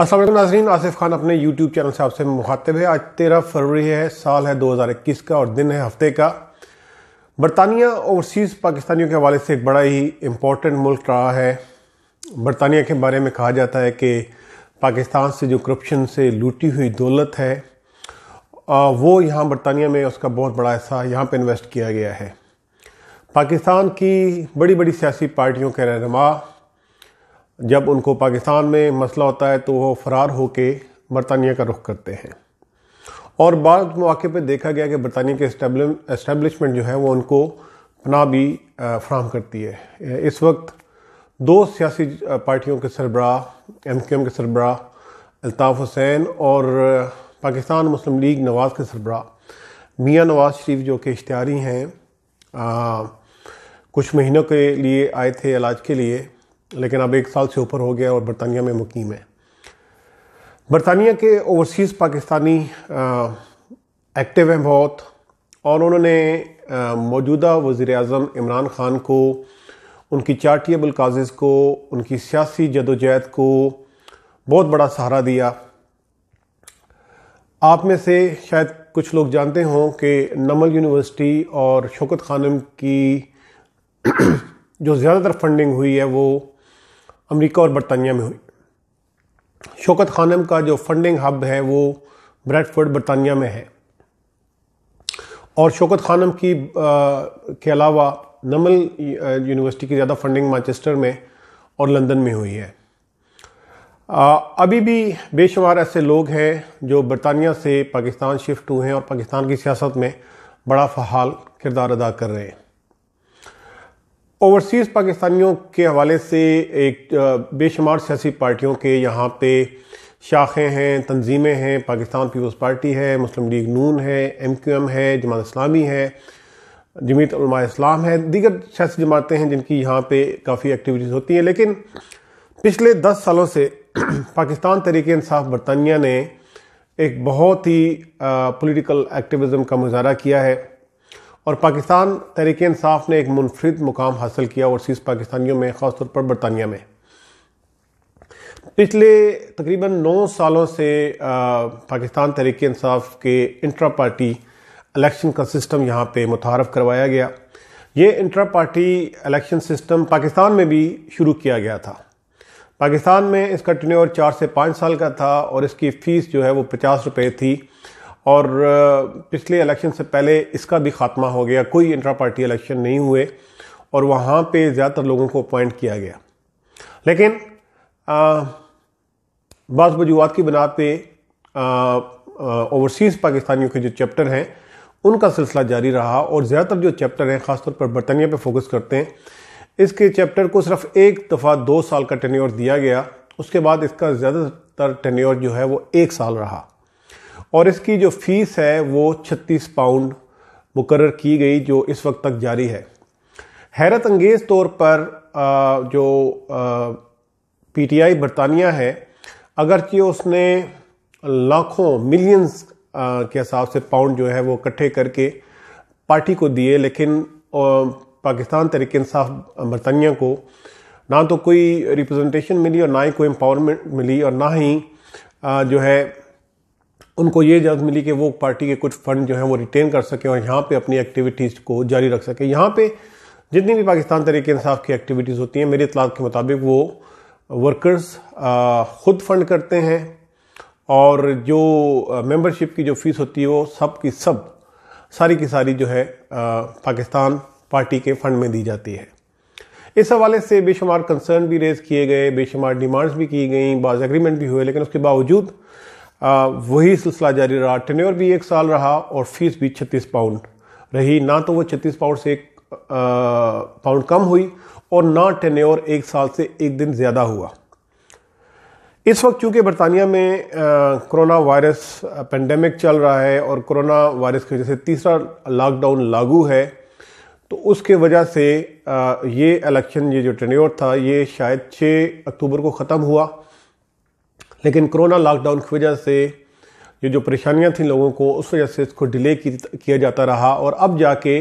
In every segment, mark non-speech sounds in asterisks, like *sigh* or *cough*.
असल नाजरीन आसिफ खान अपने यूट्यूब चैनल से आपसे मुखातिब है आज तेरह फरवरी है साल है 2021 का और दिन है हफ्ते का बरतानिया ओवरसीज़ पाकिस्तानियों के हवाले से एक बड़ा ही इम्पोर्टेंट मुल्क रहा है बरतानिया के बारे में कहा जाता है कि पाकिस्तान से जो करप्शन से लूटी हुई दौलत है वो यहाँ बरतानिया में उसका बहुत बड़ा हिस्सा यहाँ पर इन्वेस्ट किया गया है पाकिस्तान की बड़ी बड़ी सियासी पार्टियों के रहनमा जब उनको पाकिस्तान में मसला होता है तो वो फरार होके बरतानिया का रुख करते हैं और बाद मौके पर देखा गया कि बरतानिया के इस्टेबलिशमेंट जो है वो उनको पना भी फ्राहम करती है इस वक्त दो सियासी पार्टियों के सरबरा एम क्यू एम के सरबराह अल्ताफ़ हुसैन और पाकिस्तान मुस्लिम लीग नवाज़ के सरबरा मियाँ नवाज़ शरीफ जो कि इश्तारी हैं आ, कुछ महीनों के लिए आए थे इलाज के लिए लेकिन अब एक साल से ऊपर हो गया और बरतानिया में मुकीम है बरतानिया के ओवरसीज़ पाकिस्तानी एक्टिव हैं बहुत और उन्होंने मौजूदा वजीर अजम इमरान ख़ान को उनकी चार्टियबल काजेज़ को उनकी सियासी जदोजहद को बहुत बड़ा सहारा दिया आप में से शायद कुछ लोग जानते हों कि नमल यूनिवर्सिटी और शौकत खानम की *clears throat* जो ज़्यादातर फंडिंग हुई है वो अमेरिका और बरतानिया में हुई शौकत खानम का जो फंडिंग हब है वो ब्रैडफर्ड बरतानिया में है और शौकत खानम की आ, के अलावा नमल यूनिवर्सिटी की ज़्यादा फंडिंग मानचेस्टर में और लंदन में हुई है आ, अभी भी बेशुमार ऐसे लोग हैं जो बरतानिया से पाकिस्तान शिफ्ट हुए हैं और पाकिस्तान की सियासत में बड़ा फहाल किरदार अदा कर रहे हैं ओवरसीज़ पाकिस्तानियों के हवाले से एक बेशुमार सियासी पार्टियों के यहाँ पे शाखें हैं तंजीमें हैं पाकिस्तान पीपल्स पार्टी है मुस्लिम लीग नून है एम क्यू एम है जमात इस्लामी है जमीत इस्लाम है दीगर सियासी जमातें हैं जिनकी यहाँ पे काफ़ी एक्टिविटीज़ होती हैं लेकिन पिछले दस सालों से *clears throat* पाकिस्तान तरीके इंसाफ बरतानिया ने एक बहुत ही पॉलिटिकल एक्टिविज़म का मुजाहरा किया है और पाकिस्तान तहरीक इंसाफ ने एक मुनफरद मुकाम हासिल किया ओवरसीज़ पाकिस्तानियों में ख़ासतौर पर बरतानिया में पिछले तकरीबन नौ सालों से पाकिस्तान तहरीक इंसाफ के इंट्रा पार्टी इलेक्शन का सिस्टम यहाँ पर मुतारफ़ करवाया गया ये intra party election system Pakistan में भी शुरू किया गया था पाकिस्तान में इसका टनोर चार से पाँच साल का था और इसकी फ़ीस जो है वो पचास रुपये थी और पिछले इलेक्शन से पहले इसका भी खात्मा हो गया कोई इंट्रा पार्टी इलेक्शन नहीं हुए और वहाँ पे ज़्यादातर लोगों को अपॉइंट किया गया लेकिन बाज़ वजूहत की बिना पे ओवरसीज़ पाकिस्तानियों के जो चैप्टर हैं उनका सिलसिला जारी रहा और ज़्यादातर जो चैप्टर हैं ख़ासतौर पर बरतानिया पे फोकस करते हैं इसके चैप्टर को सिर्फ एक दफ़ा दो साल का टेन्योर दिया गया उसके बाद इसका ज़्यादातर टेन्योर जो है वो एक साल रहा और इसकी जो फीस है वो छत्तीस पाउंड मुकर की गई जो इस वक्त तक जारी है हैरत अंगेज तौर पर जो पीटीआई बरतानिया है अगरचि उसने लाखों मिलियंस के हिसाब से पाउंड जो है वो इकट्ठे करके पार्टी को दिए लेकिन पाकिस्तान तरीक इंसाफ बरतानिया को ना तो कोई रिप्रेजेंटेशन मिली और ना ही कोई एम्पावरमेंट मिली और ना ही जो है उनको ये इजाज़त मिली कि वो पार्टी के कुछ फंड जो हैं वो रिटेन कर सके और यहाँ पे अपनी एक्टिविटीज़ को जारी रख सके यहाँ पे जितनी भी पाकिस्तान तरीके इंसाफ की एक्टिविटीज़ होती हैं मेरी इतलात के मुताबिक वो वर्कर्स ख़ुद फंड करते हैं और जो मेंबरशिप की जो फ़ीस होती है वो सब की सब सारी की सारी जो है पाकिस्तान पार्टी के फंड में दी जाती है इस हवाले से बेशुमार कंसर्न भी रेज़ किए गए बेशुमार डिमांड्स भी की गई बाज़ एग्रीमेंट भी हुए लेकिन उसके बावजूद वही सिलसिला जारी रहा टेन्योर भी एक साल रहा और फीस भी छत्तीस पाउंड रही ना तो वो छत्तीस पाउंड से एक पाउंड कम हुई और ना टेन्योर एक साल से एक दिन ज़्यादा हुआ इस वक्त चूँकि बरतानिया में कोरोना वायरस पेंडेमिक चल रहा है और कोरोना वायरस की वजह से तीसरा लॉकडाउन लागू है तो उसके वजह से आ, ये इलेक्शन ये जो टेन्योर था ये शायद 6 अक्टूबर को ख़त्म हुआ लेकिन कोरोना लॉकडाउन की वजह से ये जो परेशानियां थी लोगों को उस वजह से इसको डिले किया जाता रहा और अब जाके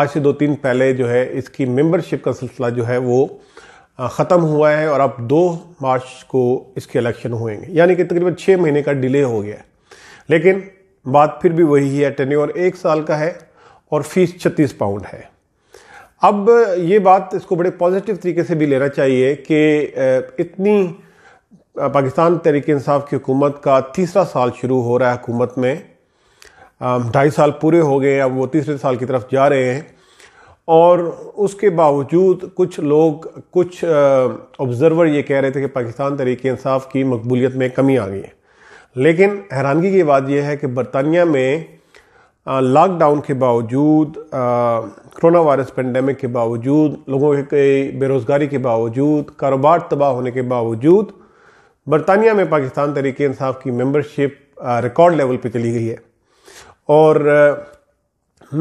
आज से दो तीन पहले जो है इसकी मेंबरशिप का सिलसिला जो है वो ख़त्म हुआ है और अब दो मार्च को इसके इलेक्शन होंगे यानी कि तकरीबन छः महीने का डिले हो गया है लेकिन बात फिर भी वही है और एक साल का है और फीस छत्तीस पाउंड है अब ये बात इसको बड़े पॉजिटिव तरीके से भी लेना चाहिए कि इतनी पाकिस्तान तहरीक इंसाफ की हुकूमत का तीसरा साल शुरू हो रहा है हुकूमत में ढाई साल पूरे हो गए अब वो तीसरे साल की तरफ जा रहे हैं और उसके बावजूद कुछ लोग कुछ ऑब्जरवर ये कह रहे थे कि पाकिस्तान तहरीक इंसाफ की मकबूलियत में कमी आ गई है लेकिन हैरानगी की बात यह है कि बरतानिया में लॉकडाउन के बावजूद कोरोना वायरस पेंडेमिक के बावजूद लोगों के बेरोज़गारी के बावजूद कारोबार तबाह होने के बावजूद बरतानिया में पाकिस्तान तरीके इंसाफ की मेंबरशिप रिकॉर्ड लेवल पे चली गई है और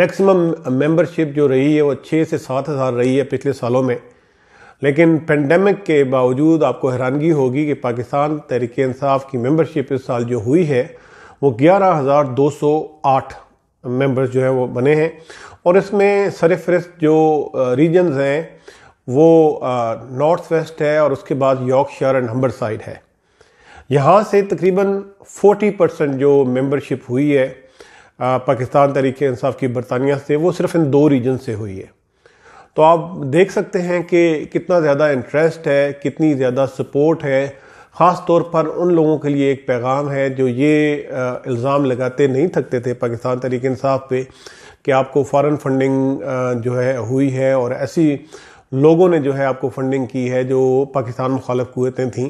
मैक्सिमम मेंबरशिप जो रही है वो छः से सात हज़ार रही है पिछले सालों में लेकिन पेंडेमिक के बावजूद आपको हैरानगी होगी कि पाकिस्तान तहरीक इंसाफ की मेंबरशिप इस साल जो हुई है वो ग्यारह हज़ार दो सौ आठ मेम्बर्स जो है वो बने हैं और इसमें सरफहरस्त जो रीजनज़ हैं वो नॉर्थ वेस्ट है और उसके बाद यॉर्कशायर एंड हम्बर साइड है यहाँ से तकरीबन 40 परसेंट जो मेंबरशिप हुई है पाकिस्तान तहरीक इंसाफ की बरतानिया से वो सिर्फ इन दो रीजन से हुई है तो आप देख सकते हैं कि कितना ज़्यादा इंटरेस्ट है कितनी ज़्यादा सपोर्ट है ख़ास तौर पर उन लोगों के लिए एक पैगाम है जो ये इल्ज़ाम लगाते नहीं थकते थे पाकिस्तान तहरीक इंसाफ पे कि आपको फ़ॉरन फंडिंग जो है हुई है और ऐसी लोगों ने जो है आपको फंडिंग की है जो पाकिस्तान मुखालफ कुतें थीं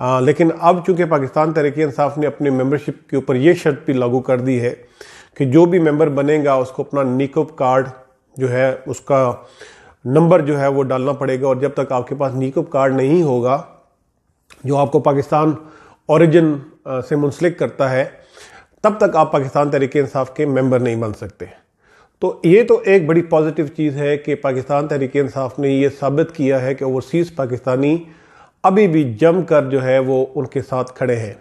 आ, लेकिन अब चूंकि पाकिस्तान तहरीक इंसाफ ने अपनी मेंबरशिप के ऊपर ये शर्त भी लागू कर दी है कि जो भी मेंबर बनेगा उसको अपना निकोप कार्ड जो है उसका नंबर जो है वो डालना पड़ेगा और जब तक आपके पास निकोप कार्ड नहीं होगा जो आपको पाकिस्तान ओरिजिन से मुंसलिक करता है तब तक आप पाकिस्तान तहरीक इंसाफ के मेंबर नहीं बन सकते तो ये तो एक बड़ी पॉजिटिव चीज़ है कि पाकिस्तान तहरीक इंसाफ ने ये साबित किया है कि ओवरसीज़ पाकिस्तानी अभी भी जमकर जो है वो उनके साथ खड़े हैं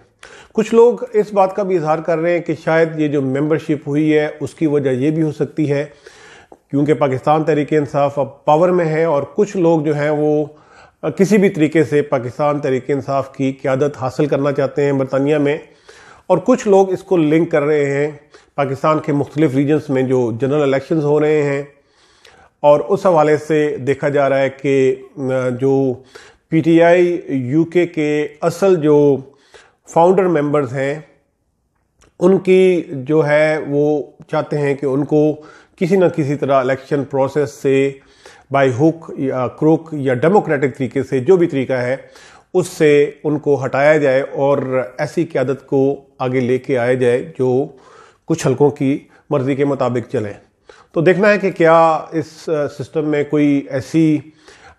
कुछ लोग इस बात का भी इजहार कर रहे हैं कि शायद ये जो मेंबरशिप हुई है उसकी वजह ये भी हो सकती है क्योंकि पाकिस्तान तहरीक इंसाफ अब पावर में है और कुछ लोग जो हैं वो किसी भी तरीके से पाकिस्तान तहरीक इंसाफ की क्यादत हासिल करना चाहते हैं बरतानिया में और कुछ लोग इसको लिंक कर रहे हैं पाकिस्तान के मुख्तलिफ रीजन्स में जो जनरल इलेक्शन हो रहे हैं और उस हवाले से देखा जा रहा है कि जो पीटीआई यूके के असल जो फाउंडर मेंबर्स हैं उनकी जो है वो चाहते हैं कि उनको किसी न किसी तरह इलेक्शन प्रोसेस से बाय हुक या क्रोक या डेमोक्रेटिक तरीके से जो भी तरीका है उससे उनको हटाया जाए और ऐसी क्यादत को आगे लेके आया जाए जो कुछ हलकों की मर्ज़ी के मुताबिक चलें तो देखना है कि क्या इस सिस्टम में कोई ऐसी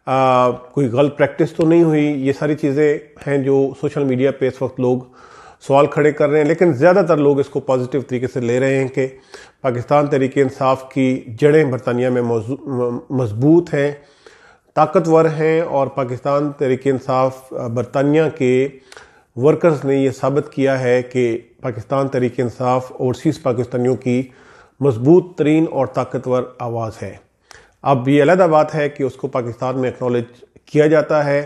आ, कोई गलत प्रैक्टिस तो नहीं हुई ये सारी चीज़ें हैं जो सोशल मीडिया पे इस वक्त लोग सवाल खड़े कर रहे हैं लेकिन ज़्यादातर लोग इसको पॉजिटिव तरीके से ले रहे हैं कि पाकिस्तान तरीके इंसाफ की जड़ें बरतानिया में मजबूत हैं ताकतवर हैं और पाकिस्तान तरीके इंसाफ बरतानिया के वर्कर्स ने यह साबित किया है कि पाकिस्तान तरीके इंसाफ ओवरसीज़ पाकिस्तानियों की मजबूत तरीन और ताकतवर आवाज़ है अब ये अलहदा बात है कि उसको पाकिस्तान में एक्नॉलेज किया जाता है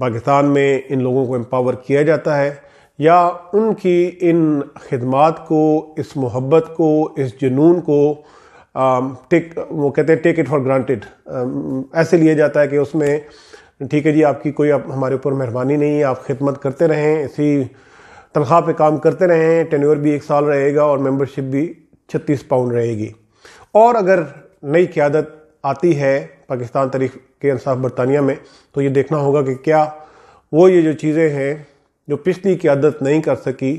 पाकिस्तान में इन लोगों को एम्पावर किया जाता है या उनकी इन खदमात को इस मोहब्बत को इस जुनून को टेक um, वो कहते हैं टेक इट फॉर ग्रांटेड ऐसे लिया जाता है कि उसमें ठीक है जी आपकी कोई आप हमारे ऊपर मेहरबानी नहीं है आप खिदमत करते रहें इसी तनख्वाह पे काम करते रहें टेन्योर भी एक साल रहेगा और मेंबरशिप भी छत्तीस पाउंड रहेगी और अगर नई क्यादत आती है पाकिस्तान तारीख के इंसाफ बरतानिया में तो ये देखना होगा कि क्या वो ये जो चीज़ें हैं जो पिछली की आदत नहीं कर सकी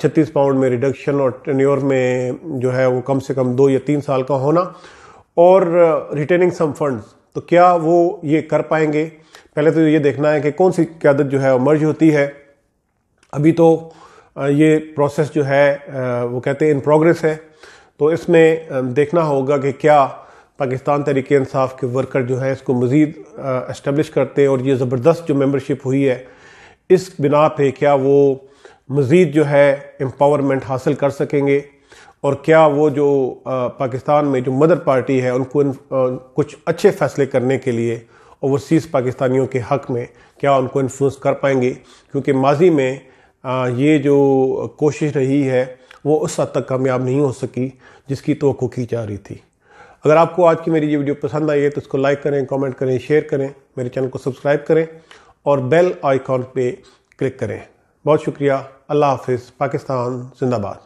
छत्तीस पाउंड में रिडक्शन और टेन्योर में जो है वो कम से कम दो या तीन साल का होना और रिटेनिंग सम फंड्स तो क्या वो ये कर पाएंगे पहले तो ये देखना है कि कौन सी क्यादत जो है वो मर्ज होती है अभी तो ये प्रोसेस जो है वो कहते हैं इन प्रोग्रेस है तो इसमें देखना होगा कि क्या पाकिस्तान तरीके इंसाफ के वर्कर जो है इसको मज़ीद इस्टबलिश करते हैं और ये ज़बरदस्त जो मेम्बरशिप हुई है इस बिना पे क्या वो मज़ीद जो है एम्पावरमेंट हासिल कर सकेंगे और क्या वो जो आ, पाकिस्तान में जो मदर पार्टी है उनको इन, आ, कुछ अच्छे फैसले करने के लिए ओवरसीज़ पाकिस्तानियों के हक़ में क्या उनको इन्फ्लुंस कर पाएंगे क्योंकि माजी में आ, ये जो कोशिश रही है वो उस हद तक कामयाब नहीं हो सकी जिसकी तो की जा रही थी अगर आपको आज की मेरी ये वीडियो पसंद आई है तो इसको लाइक करें कमेंट करें शेयर करें मेरे चैनल को सब्सक्राइब करें और बेल आइकॉन पे क्लिक करें बहुत शुक्रिया अल्लाह हाफिज़ पाकिस्तान जिंदाबाद